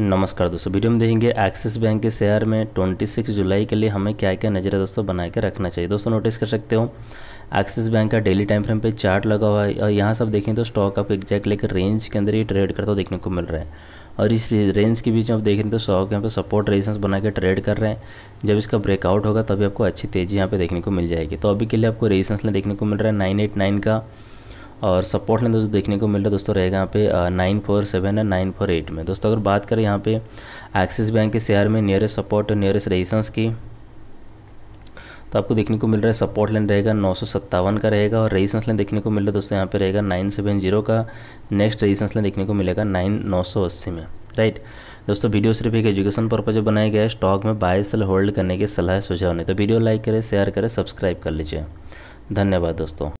नमस्कार दोस्तों वीडियो में देखेंगे एक्सिस बैंक के शेयर में 26 जुलाई के लिए हमें क्या क्या नज़र है दोस्तों बना के रखना चाहिए दोस्तों नोटिस कर सकते हो एक्सिस बैंक का डेली टाइम फ्रेम पे चार्ट लगा हुआ है और यहाँ सब देखें तो स्टॉक आप एग्जैक्ट एक रेंज के अंदर ही ट्रेड करता हुआ देखने को मिल रहा है और इस रेंज के बीच में आप देखें तो स्टॉक यहाँ पर सपोर्ट रेजिस्टेंस बना के ट्रेड कर रहे हैं जब इसका ब्रेकआउट होगा तभी आपको अच्छी तेज़ी यहाँ पर देखने को मिल जाएगी तो अभी के लिए आपको रेजिस्टेंस देखने को मिल रहा है नाइन का और सपोर्ट लाइन दोस्तों देखने को मिल रहा है दोस्तों रहेगा यहाँ पे nine four seven and nine four eight में दोस्तों अगर बात करें यहाँ पे एक्सिस बैंक के शेयर में नियरेस्ट सपोर्ट और नियरेस्ट रेजिस्टेंस की तो आपको देखने को मिल रहा है सपोर्ट लाइन रहेगा नौ का रहेगा और रेजिस्टेंस लाइन देखने को मिल रहा है दोस्तों यहाँ पे रहेगा नाइन सेवन जीरो का नेक्स्ट रेजिस्टेंस लाइन देखने को मिलेगा नाइन नौ सौ अस्सी में राइट दोस्तों वीडियो सिर्फ एक एजुकेशन पर्पज बनाया गया है स्टॉक में बाय सेल होल्ड करने की सलाह सुझाव नहीं तो वीडियो लाइक करें शेयर करें सब्सक्राइब कर लीजिए धन्यवाद दोस्तों